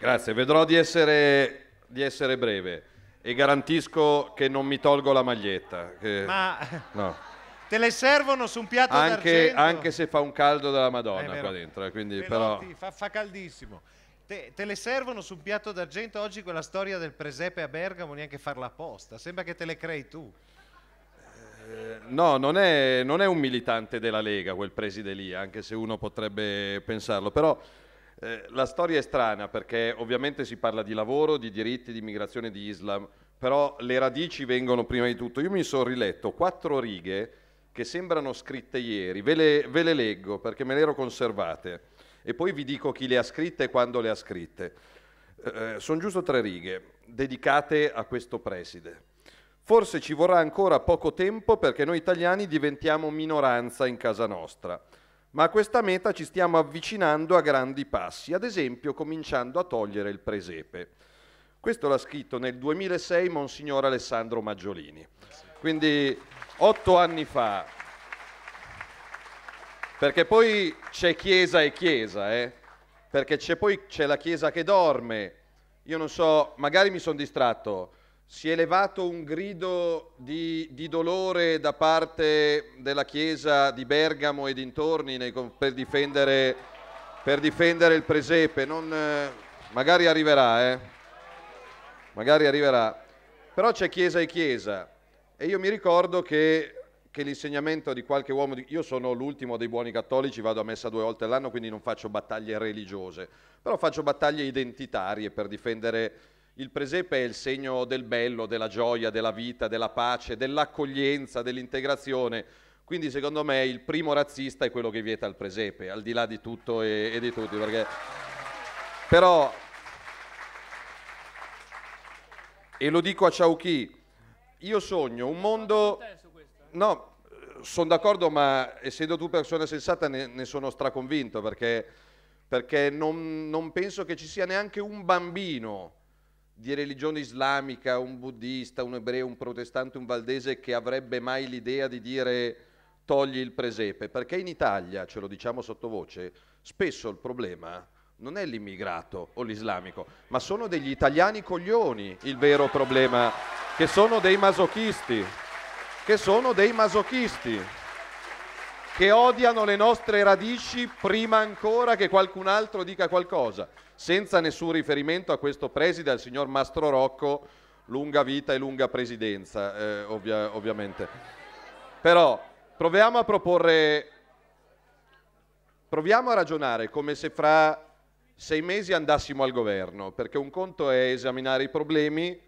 Grazie, vedrò di essere, di essere breve e garantisco che non mi tolgo la maglietta. Che... Ma... No. Te le servono su un piatto anche, anche se fa un caldo della eh, Madonna qua dentro. Eh, quindi, però... fa, fa caldissimo. Te, te, le servono su un piatto d'argento oggi quella storia del presepe a Bergamo neanche farla apposta, sembra che te le crei tu. Eh, no, non è, non è, un militante della Lega quel preside lì, anche se uno potrebbe pensarlo, però eh, la storia è strana perché ovviamente si parla di lavoro, di diritti, di immigrazione, di Islam, però le radici vengono prima di tutto. Io mi sono riletto quattro righe che sembrano scritte ieri, ve le, ve le leggo perché me le ero conservate e poi vi dico chi le ha scritte e quando le ha scritte. Eh, eh sono giusto tre righe dedicate a questo preside. Forse ci vorrà ancora poco tempo perché noi italiani diventiamo minoranza in casa nostra. Ma a questa meta ci stiamo avvicinando a grandi passi, ad esempio cominciando a togliere il presepe. Questo l'ha scritto nel 2006 Monsignor Alessandro Maggiolini, quindi otto anni fa. Perché poi c'è chiesa e chiesa, eh? perché c'è poi c'è la chiesa che dorme. Io non so, magari mi sono distratto, si è elevato un grido di, di, dolore da parte della Chiesa di Bergamo e dintorni nei, per, difendere, per, difendere, il presepe. Non, eh, magari arriverà, eh? Magari arriverà. Però c'è Chiesa e Chiesa. E io mi ricordo che, che l'insegnamento di qualche uomo... Di, io sono l'ultimo dei buoni cattolici, vado a messa due volte all'anno, quindi non faccio battaglie religiose. Però faccio battaglie identitarie per difendere il presepe è il segno del bello, della gioia, della vita, della pace, dell'accoglienza, dell'integrazione. Quindi secondo me il primo razzista è quello che vieta il presepe, al di là di tutto e, e di tutti. Perché... Però, e lo dico a Ciauchi, io sogno un mondo... No, sono d'accordo, ma essendo tu persona sensata ne, ne sono straconvinto perché, perché non, non, penso che ci sia neanche un bambino di religione islamica, un buddista, un ebreo, un protestante, un valdese che avrebbe mai l'idea di dire togli il presepe, perché in Italia, ce lo diciamo sottovoce, spesso il problema non è l'immigrato o l'islamico, ma sono degli italiani coglioni il vero problema, che sono dei masochisti, che sono dei masochisti che odiano le nostre radici prima ancora che qualcun altro dica qualcosa, senza nessun riferimento a questo preside, al signor Mastro Rocco, lunga vita e lunga presidenza, eh, ovvia, ovviamente. Però proviamo a proporre, proviamo a ragionare come se fra sei mesi andassimo al governo, perché un conto è esaminare i problemi,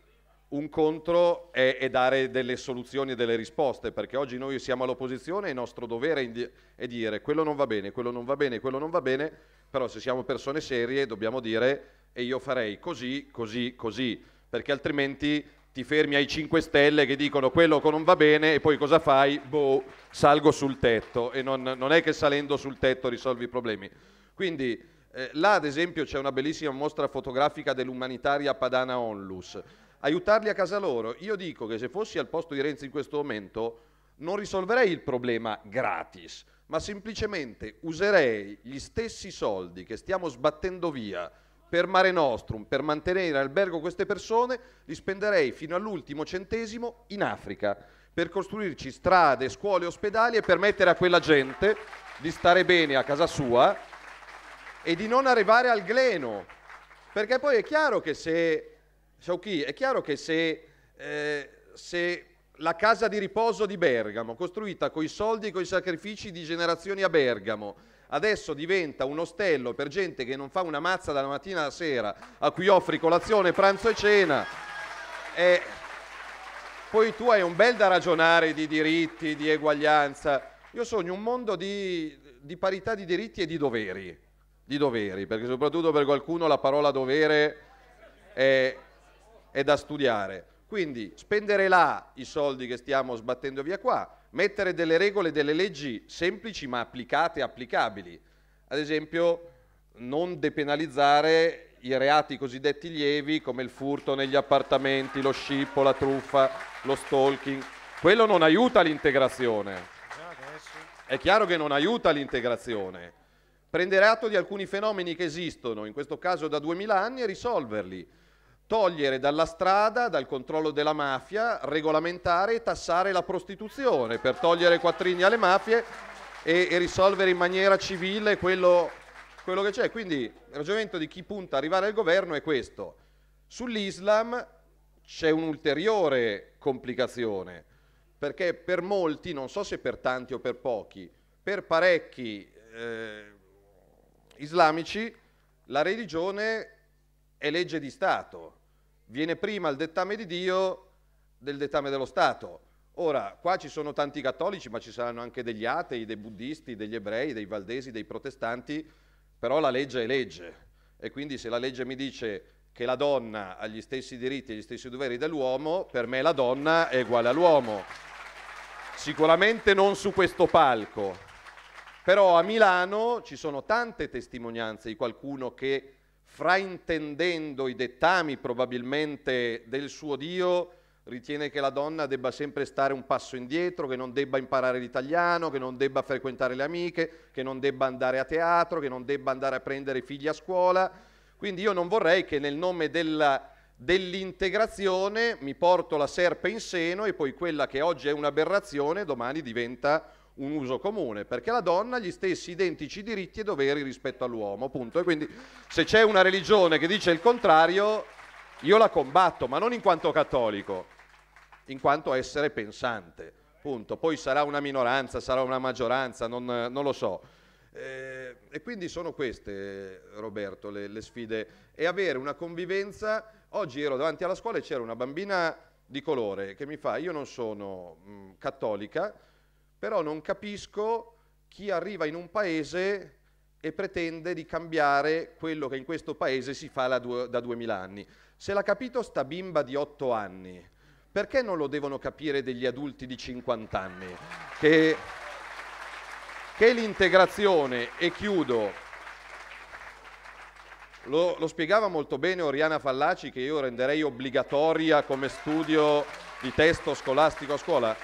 un contro è, è, dare delle soluzioni e delle risposte, perché oggi noi siamo all'opposizione e il nostro dovere è dire quello non va bene, quello non va bene, quello non va bene, però se siamo persone serie dobbiamo dire e io farei così, così, così, perché altrimenti ti fermi ai 5 Stelle che dicono quello che non va bene e poi cosa fai? Boh, salgo sul tetto e non, non è che salendo sul tetto risolvi i problemi. Quindi eh, là ad esempio c'è una bellissima mostra fotografica dell'umanitaria padana Onlus aiutarli a casa loro. Io dico che se fossi al posto di Renzi in questo momento non risolverei il problema gratis, ma semplicemente userei gli stessi soldi che stiamo sbattendo via per Mare Nostrum, per mantenere in albergo queste persone, li spenderei fino all'ultimo centesimo in Africa, per costruirci strade, scuole, ospedali e permettere a quella gente di stare bene a casa sua e di non arrivare al gleno. Perché poi è chiaro che se Sciauchi, è chiaro che se, eh, se la casa di riposo di Bergamo, costruita coi soldi e coi sacrifici di generazioni a Bergamo, adesso diventa un ostello per gente che non fa una mazza dalla mattina alla sera, a cui offri colazione, pranzo e cena. E poi tu hai un bel da ragionare di diritti, di eguaglianza. Io sogno un mondo di, di parità di diritti e di doveri, di doveri, perché soprattutto per qualcuno la parola dovere è è da studiare. Quindi spendere là i soldi che stiamo sbattendo via qua, mettere delle regole, delle leggi semplici ma applicate e applicabili. Ad esempio non depenalizzare i reati cosiddetti lievi come il furto negli appartamenti, lo scippo, la truffa, lo stalking. Quello non aiuta l'integrazione. È chiaro che non aiuta l'integrazione. Prendere atto di alcuni fenomeni che esistono, in questo caso da 2000 anni, e risolverli togliere dalla strada, dal controllo della mafia, regolamentare e tassare la prostituzione per togliere quattrini alle mafie e, e risolvere in maniera civile quello, quello che c'è. Quindi il ragionamento di chi punta ad arrivare al governo è questo. Sull'Islam c'è un'ulteriore complicazione, perché per molti, non so se per tanti o per pochi, per parecchi eh, islamici la religione è legge di Stato viene prima il dettame di Dio del dettame dello Stato. Ora, qua ci sono tanti cattolici, ma ci saranno anche degli atei, dei buddisti, degli ebrei, dei valdesi, dei protestanti, però la legge è legge. E quindi se la legge mi dice che la donna ha gli stessi diritti e gli stessi doveri dell'uomo, per me la donna è uguale all'uomo. Sicuramente non su questo palco, però a Milano ci sono tante testimonianze di qualcuno che fraintendendo i dettami probabilmente del suo Dio, ritiene che la donna debba sempre stare un passo indietro, che non debba imparare l'italiano, che non debba frequentare le amiche, che non debba andare a teatro, che non debba andare a prendere i figli a scuola. Quindi io non vorrei che nel nome della, dell'integrazione mi porto la serpe in seno e poi quella che oggi è un'aberrazione domani diventa un uso comune, perché la donna ha gli stessi identici diritti e doveri rispetto all'uomo, punto. E quindi se c'è una religione che dice il contrario, io la combatto, ma non in quanto cattolico, in quanto essere pensante, punto. Poi sarà una minoranza, sarà una maggioranza, non, non lo so. Eh, e quindi sono queste, Roberto, le, le sfide. E avere una convivenza... Oggi ero davanti alla scuola e c'era una bambina di colore che mi fa, io non sono mh, cattolica, però non capisco chi arriva in un paese e pretende di cambiare quello che in questo paese si fa da 2000 anni. Se l'ha capito sta bimba di 8 anni, perché non lo devono capire degli adulti di 50 anni? Che, che l'integrazione, e chiudo, lo, lo, spiegava molto bene Oriana Fallaci che io renderei obbligatoria come studio di testo scolastico a scuola,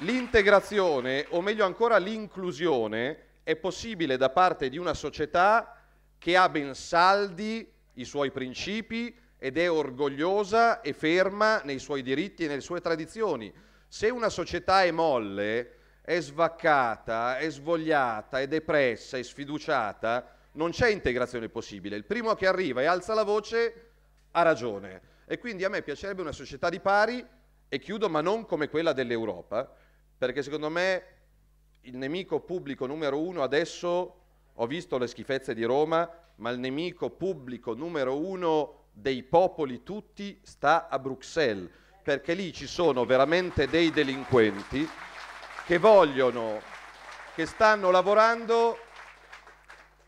L'integrazione, o meglio ancora l'inclusione, è possibile da parte di una società che ha ben saldi i suoi principi ed è orgogliosa e ferma nei suoi diritti e nelle sue tradizioni. Se una società è molle, è svaccata, è svogliata, è depressa, è sfiduciata, non c'è integrazione possibile. Il primo che arriva e alza la voce ha ragione. E quindi a me piacerebbe una società di pari, e chiudo, ma non come quella dell'Europa, perché secondo me il nemico pubblico numero uno adesso, ho visto le schifezze di Roma, ma il nemico pubblico numero uno dei popoli tutti sta a Bruxelles, perché lì ci sono veramente dei delinquenti che vogliono, che stanno lavorando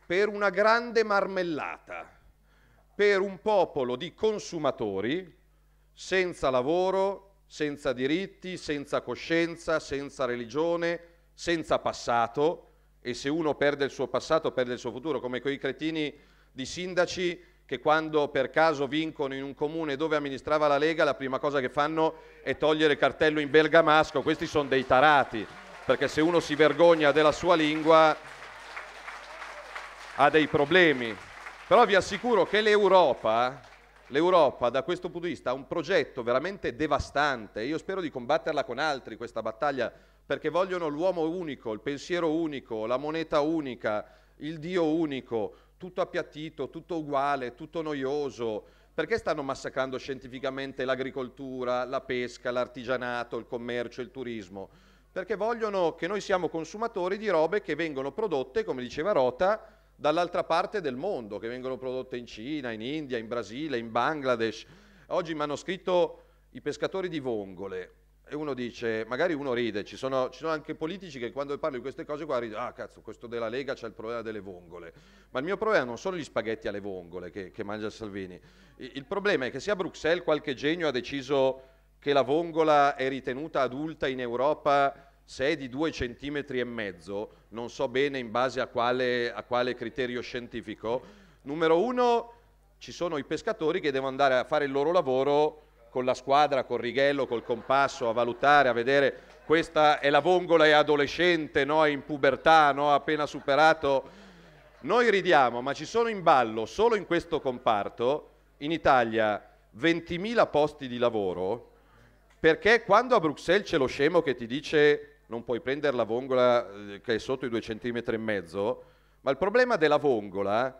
per una grande marmellata, per un popolo di consumatori senza lavoro, senza diritti, senza coscienza, senza religione, senza passato e se uno perde il suo passato perde il suo futuro, come quei cretini di sindaci che quando per caso vincono in un comune dove amministrava la Lega la prima cosa che fanno è togliere il cartello in bergamasco, questi sono dei tarati, perché se uno si vergogna della sua lingua ha dei problemi. Però vi assicuro che l'Europa L'Europa da questo punto di vista ha un progetto veramente devastante, io spero di combatterla con altri questa battaglia, perché vogliono l'uomo unico, il pensiero unico, la moneta unica, il Dio unico, tutto appiattito, tutto uguale, tutto noioso. Perché stanno massacrando scientificamente l'agricoltura, la pesca, l'artigianato, il commercio, il turismo? Perché vogliono che noi siamo consumatori di robe che vengono prodotte, come diceva Rota, dall'altra parte del mondo, che vengono prodotte in Cina, in India, in Brasile, in Bangladesh. Oggi mi hanno scritto i pescatori di vongole e uno dice, magari uno ride, ci sono, ci sono anche politici che quando parlo di queste cose qua ridono, ah cazzo, questo della Lega c'è il problema delle vongole, ma il mio problema non sono gli spaghetti alle vongole che, che mangia Salvini, il, il problema è che se a Bruxelles qualche genio ha deciso che la vongola è ritenuta adulta in Europa se è di due centimetri e mezzo, non so bene in base a quale, a quale criterio scientifico, numero uno ci sono i pescatori che devono andare a fare il loro lavoro con la squadra, col righello, col compasso, a valutare, a vedere questa è la vongola, è adolescente, no? è in pubertà, no? appena superato. Noi ridiamo, ma ci sono in ballo solo in questo comparto in Italia 20.000 posti di lavoro, perché quando a Bruxelles c'è lo scemo che ti dice non puoi prendere la vongola eh, che è sotto i due centimetri e mezzo, ma il problema della vongola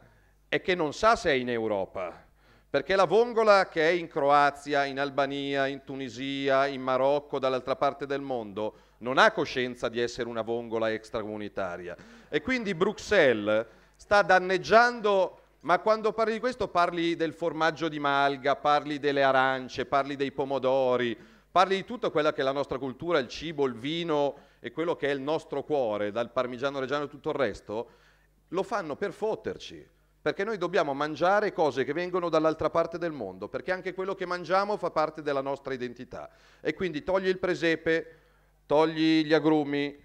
è che non sa se è in Europa, perché la vongola che è in Croazia, in Albania, in Tunisia, in Marocco, dall'altra parte del mondo, non ha coscienza di essere una vongola extracomunitaria. E quindi Bruxelles sta danneggiando, ma quando parli di questo parli del formaggio di malga, parli delle arance, parli dei pomodori, Parli di tutta quella che è la nostra cultura, il cibo, il vino e quello che è il nostro cuore, dal parmigiano reggiano e tutto il resto, lo fanno per fotterci, perché noi dobbiamo mangiare cose che vengono dall'altra parte del mondo, perché anche quello che mangiamo fa parte della nostra identità. E quindi togli il presepe, togli gli agrumi,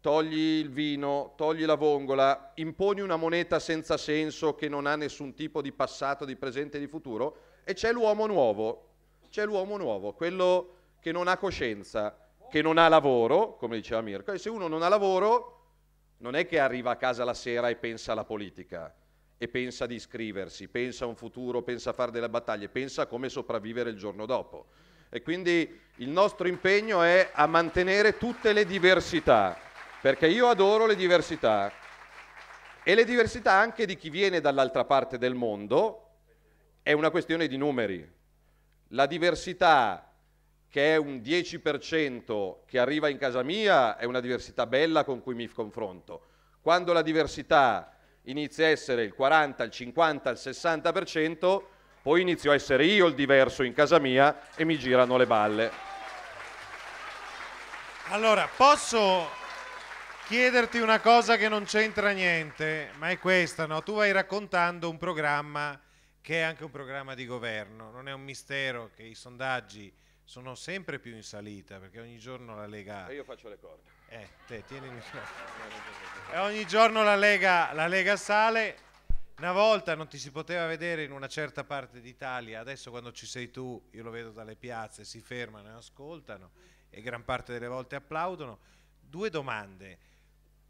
togli il vino, togli la vongola, imponi una moneta senza senso che non ha nessun tipo di passato, di presente e di futuro, e c'è l'uomo nuovo, c'è l'uomo nuovo, quello che non ha coscienza, che non ha lavoro, come diceva Mirko, e se uno non ha lavoro non è che arriva a casa la sera e pensa alla politica, e pensa di iscriversi, pensa a un futuro, pensa a fare delle battaglie, pensa a come sopravvivere il giorno dopo. E quindi il nostro impegno è a mantenere tutte le diversità, perché io adoro le diversità, e le diversità anche di chi viene dall'altra parte del mondo è una questione di numeri. La diversità che è un 10% che arriva in casa mia, è una diversità bella con cui mi confronto. Quando la diversità inizia a essere il 40, il 50, il 60%, poi inizio a essere io il diverso in casa mia e mi girano le balle. Allora, posso chiederti una cosa che non c'entra niente, ma è questa, no? Tu vai raccontando un programma che è anche un programma di governo, non è un mistero che i sondaggi sono sempre più in salita perché ogni giorno la Lega... E io faccio le corna. Eh, te, tieni il microfono. ogni giorno la Lega, la Lega sale. Una volta non ti si poteva vedere in una certa parte d'Italia, adesso quando ci sei tu, io lo vedo dalle piazze, si fermano e ascoltano e gran parte delle volte applaudono. Due domande.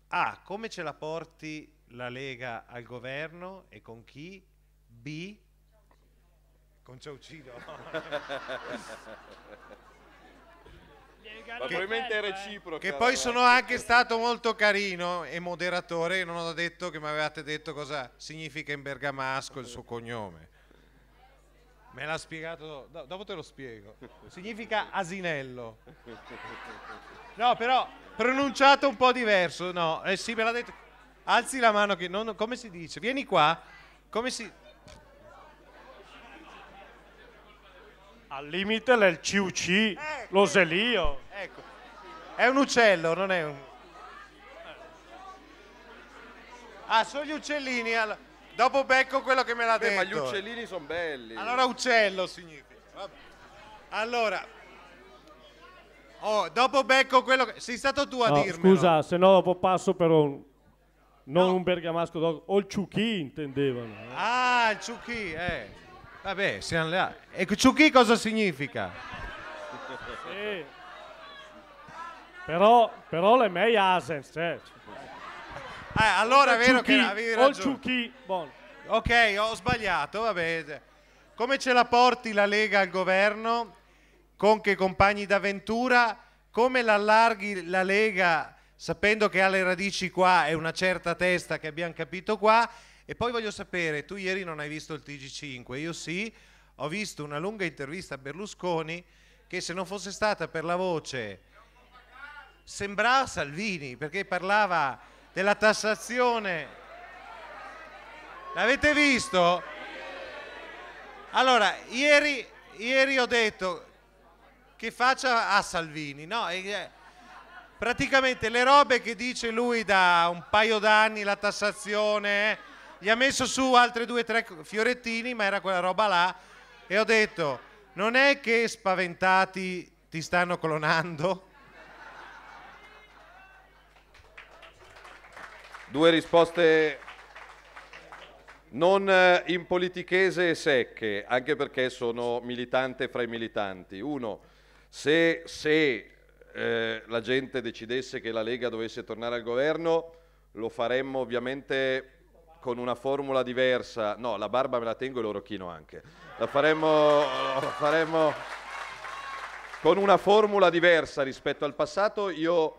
A. Come ce la porti la Lega al governo e con chi? B con Ciaucino. Ma probabilmente è reciproco. Che eh, poi sono anche stato molto carino e moderatore, non ho detto che mi avevate detto cosa significa in bergamasco il suo cognome. Me l'ha spiegato, dopo te lo spiego. Significa asinello. No, però pronunciato un po' diverso, no, eh sì, me l'ha detto. Alzi la mano che non, come si dice? Vieni qua. Come si Al limite il CUC, ecco. l'oselio. Ecco. È un uccello, non è un... Ah, sono gli uccellini. Allora. Dopo becco quello che me l'ha detto. Ma gli uccellini sono belli. Allora uccello significa. Vabbè. Allora, Oh, dopo becco quello che... Sei stato tu a no, dirmelo. Scusa, se no dopo passo per un... Non no. un bergamasco, o il ciucchi intendevano. Eh. Ah, il ciucchi, eh. Vabbè, siamo là. E Ciuchi cosa significa? Sì. Però, però le mei Asens, cioè. Eh, allora è vero che avevi ragione. bon. Ok, ho sbagliato, vabbè. Come ce la porti la Lega al governo? Con che compagni d'avventura? Come l'allarghi la Lega sapendo che ha le radici qua e una certa testa che abbiamo capito qua? E poi voglio sapere, tu ieri non hai visto il TG5, io sì, ho visto una lunga intervista a Berlusconi che se non fosse stata per la voce sembrava Salvini perché parlava della tassazione. L'avete visto? Allora, ieri, ieri, ho detto che faccia a Salvini, no? Eh, praticamente le robe che dice lui da un paio d'anni, la tassazione eh, gli ha messo su altre due o tre fiorettini, ma era quella roba là. E ho detto, non è che spaventati ti stanno clonando? Due risposte non eh, in politichese e secche, anche perché sono militante fra i militanti. Uno, se, se eh, la gente decidesse che la Lega dovesse tornare al governo, lo faremmo ovviamente con una formula diversa. No, la barba me la tengo e l'orocchino anche. La faremmo, la faremmo con una formula diversa rispetto al passato. Io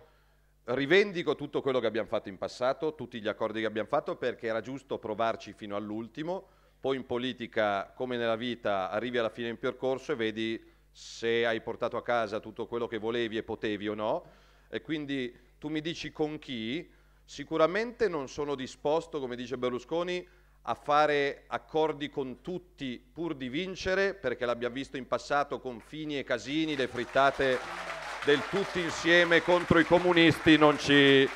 rivendico tutto quello che abbiamo fatto in passato, tutti gli accordi che abbiamo fatto, perché era giusto provarci fino all'ultimo. Poi in politica, come nella vita, arrivi alla fine del percorso e vedi se hai portato a casa tutto quello che volevi e potevi o no. E quindi tu mi dici con chi, Sicuramente non sono disposto, come dice Berlusconi, a fare accordi con tutti pur di vincere, perché l'abbiamo visto in passato con Fini e Casini, le frittate del tutti insieme contro i comunisti non ci...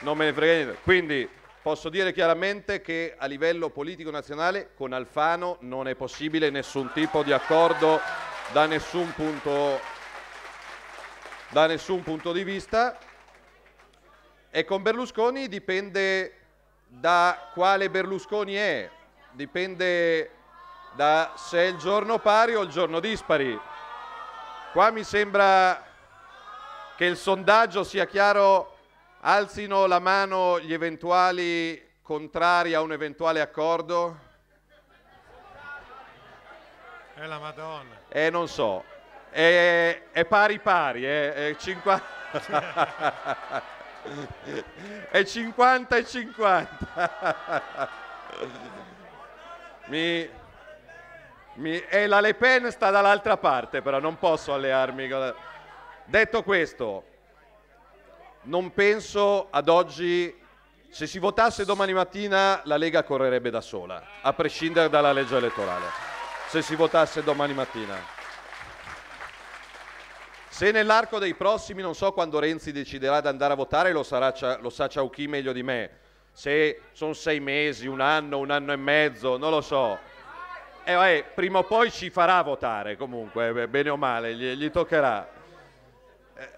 non me ne frega niente. Quindi posso dire chiaramente che a livello politico nazionale con Alfano non è possibile nessun tipo di accordo da nessun punto, da nessun punto di vista. E con Berlusconi dipende da quale Berlusconi è, dipende da se è il giorno pari o il giorno dispari. Qua mi sembra che il sondaggio sia chiaro, alzino la mano gli eventuali contrari a un eventuale accordo. È la Madonna. Eh, non so. È, è pari pari, eh, è, è 50... è 50 e 50. Mi, mi, e la Le Pen sta dall'altra parte, però non posso allearmi. La... Detto questo, non penso ad oggi, se si votasse domani mattina, la Lega correrebbe da sola, a prescindere dalla legge elettorale. Se si votasse domani mattina. Se nell'arco dei prossimi, non so quando Renzi deciderà di andare a votare, lo, sarà, lo sa Ciauchi meglio di me. Se sono sei mesi, un anno, un anno e mezzo, non lo so. Eh, eh, prima o poi ci farà votare comunque, bene o male, gli, gli toccherà. Eh,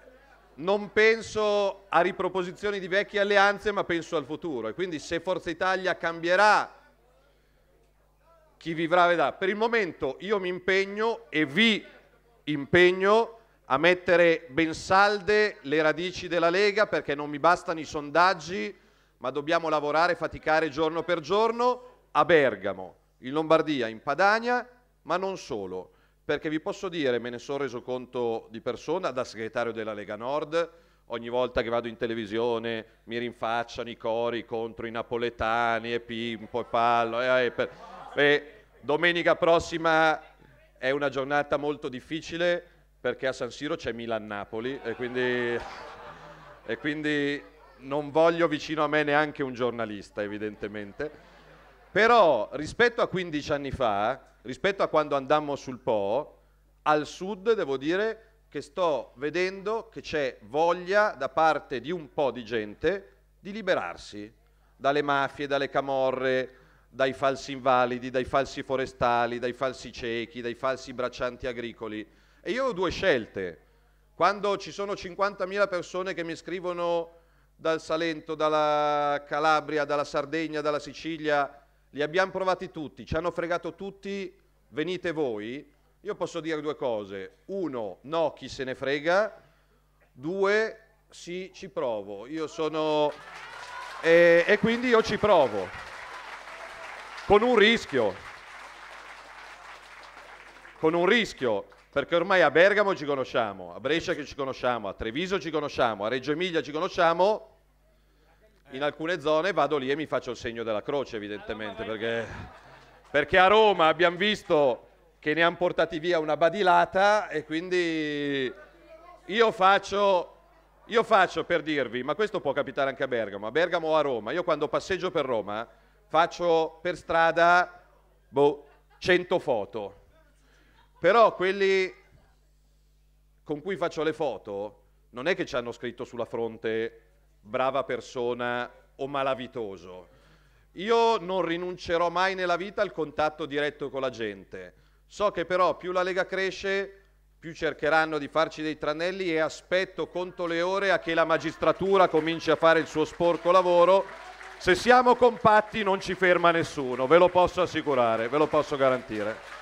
non penso a riproposizioni di vecchie alleanze, ma penso al futuro. E quindi se Forza Italia cambierà, chi vivrà vedrà. Per il momento io mi impegno e vi impegno a mettere ben salde le radici della Lega perché non mi bastano i sondaggi, ma dobbiamo lavorare faticare giorno per giorno a Bergamo, in Lombardia, in Padania, ma non solo. Perché vi posso dire, me ne sono reso conto di persona da segretario della Lega Nord, ogni volta che vado in televisione mi rinfacciano i cori contro i napoletani e Pimpo e Pallo. E, e, eh, e, domenica prossima è una giornata molto difficile perché a San Siro c'è Milan-Napoli e quindi, e quindi non voglio vicino a me neanche un giornalista evidentemente. Però rispetto a 15 anni fa, rispetto a quando andammo sul Po, al sud devo dire che sto vedendo che c'è voglia da parte di un po' di gente di liberarsi dalle mafie, dalle camorre, dai falsi invalidi, dai falsi forestali, dai falsi ciechi, dai falsi braccianti agricoli. E io ho due scelte. Quando ci sono 50.000 persone che mi scrivono dal Salento, dalla Calabria, dalla Sardegna, dalla Sicilia, li abbiamo provati tutti, ci hanno fregato tutti, venite voi, io posso dire due cose. Uno, no, chi se ne frega. Due, sì, ci provo. Io sono... e, e quindi io ci provo. Con un rischio. Con un rischio perché ormai a Bergamo ci conosciamo, a Brescia ci conosciamo, a Treviso ci conosciamo, a Reggio Emilia ci conosciamo, in alcune zone vado lì e mi faccio il segno della croce evidentemente, perché, perché a Roma abbiamo visto che ne hanno portati via una badilata e quindi io faccio io faccio per dirvi, ma questo può capitare anche a Bergamo, a Bergamo o a Roma, io quando passeggio per Roma faccio per strada boh, 100 foto. Però quelli con cui faccio le foto non è che ci hanno scritto sulla fronte brava persona o malavitoso. Io non rinuncerò mai nella vita al contatto diretto con la gente. So che però più la Lega cresce, più cercheranno di farci dei tranelli e aspetto conto le ore a che la magistratura cominci a fare il suo sporco lavoro. Se siamo compatti non ci ferma nessuno, ve lo posso assicurare, ve lo posso garantire.